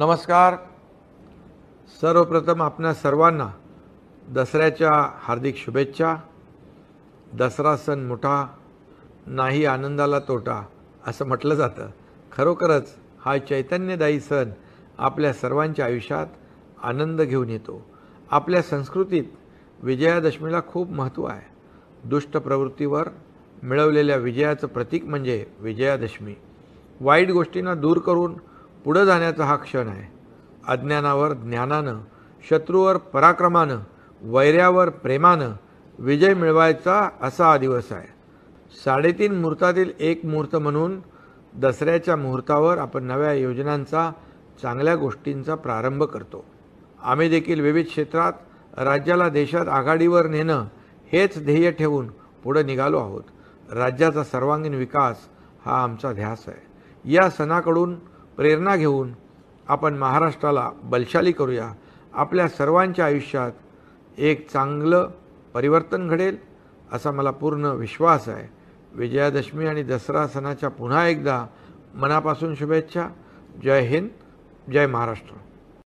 नमस्कार सर्वप्रथम आपल्या सर्वांना दसऱ्याच्या हार्दिक शुभेच्छा दसरा सण मोठा नाही आनंदाला तोटा असं म्हटलं जातं खरोखरच हा चैतन्यदायी सण आपल्या सर्वांच्या आयुष्यात आनंद घेऊन येतो आपल्या संस्कृतीत विजयादशमीला खूप महत्त्व आहे दुष्ट प्रवृत्तीवर मिळवलेल्या विजयाचं प्रतीक म्हणजे विजयादशमी वाईट गोष्टींना दूर करून पुढं जाण्याचा हा क्षण आहे अज्ञानावर ज्ञानानं शत्रूवर पराक्रमानं वैर्यावर प्रेमानं विजय मिळवायचा असा हा दिवस आहे साडेतीन मुहूर्तातील एक मुहूर्त म्हणून दसऱ्याच्या मुहूर्तावर आपण नव्या योजनांचा चांगल्या गोष्टींचा प्रारंभ करतो आम्ही देखील विविध क्षेत्रात राज्याला देशात आघाडीवर नेणं हेच ध्येय ठेवून पुढे निघालो आहोत राज्याचा सर्वांगीण विकास हा आमचा ध्यास आहे या सणाकडून प्रेरणा घेऊन आपण महाराष्ट्राला बलशाली करूया आपल्या सर्वांच्या आयुष्यात एक चांगलं परिवर्तन घडेल असा मला पूर्ण विश्वास आहे विजयादशमी आणि दसरा सणाच्या पुन्हा एकदा मनापासून शुभेच्छा जय हिंद जय महाराष्ट्र